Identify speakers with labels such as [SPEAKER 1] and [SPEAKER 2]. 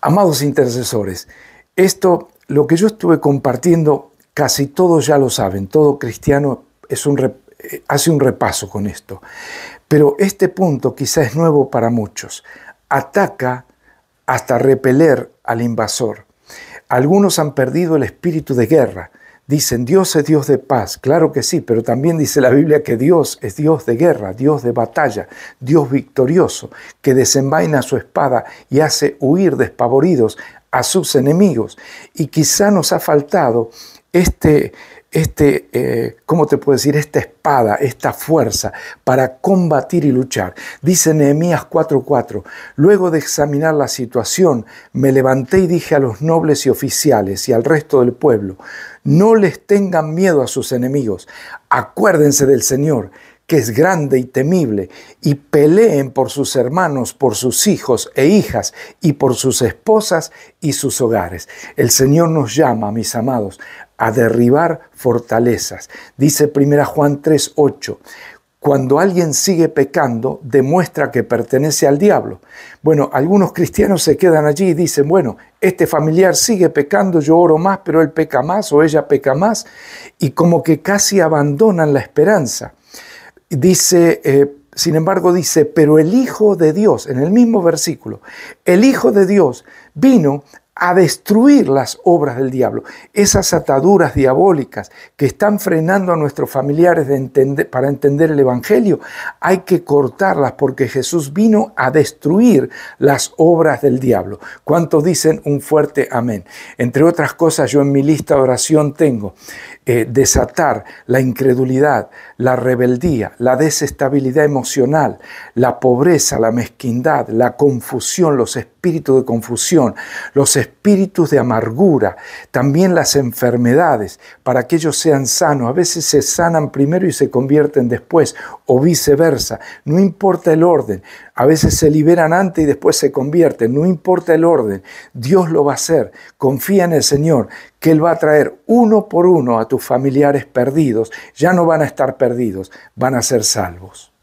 [SPEAKER 1] Amados intercesores, esto, lo que yo estuve compartiendo, casi todos ya lo saben, todo cristiano eh, hace un repaso con esto. Pero este punto quizá es nuevo para muchos. Ataca hasta repeler al invasor. Algunos han perdido el espíritu de guerra, Dicen, Dios es Dios de paz, claro que sí, pero también dice la Biblia que Dios es Dios de guerra, Dios de batalla, Dios victorioso, que desenvaina su espada y hace huir despavoridos a sus enemigos. Y quizá nos ha faltado este, este, eh, ¿cómo te puedo decir? Esta espada, esta fuerza para combatir y luchar. Dice Nehemías 4:4, luego de examinar la situación, me levanté y dije a los nobles y oficiales y al resto del pueblo, no les tengan miedo a sus enemigos, acuérdense del Señor que es grande y temible, y peleen por sus hermanos, por sus hijos e hijas, y por sus esposas y sus hogares. El Señor nos llama, mis amados, a derribar fortalezas. Dice 1 Juan 3:8, cuando alguien sigue pecando, demuestra que pertenece al diablo. Bueno, algunos cristianos se quedan allí y dicen, bueno, este familiar sigue pecando, yo oro más, pero él peca más o ella peca más, y como que casi abandonan la esperanza dice, eh, sin embargo, dice, pero el Hijo de Dios, en el mismo versículo, el Hijo de Dios vino a destruir las obras del diablo, esas ataduras diabólicas que están frenando a nuestros familiares para entender el Evangelio, hay que cortarlas porque Jesús vino a destruir las obras del diablo. ¿Cuántos dicen un fuerte amén? Entre otras cosas, yo en mi lista de oración tengo eh, desatar la incredulidad, la rebeldía, la desestabilidad emocional, la pobreza, la mezquindad, la confusión, los espíritus de confusión, los espíritus espíritus de amargura, también las enfermedades, para que ellos sean sanos. A veces se sanan primero y se convierten después, o viceversa. No importa el orden. A veces se liberan antes y después se convierten. No importa el orden. Dios lo va a hacer. Confía en el Señor, que Él va a traer uno por uno a tus familiares perdidos. Ya no van a estar perdidos, van a ser salvos.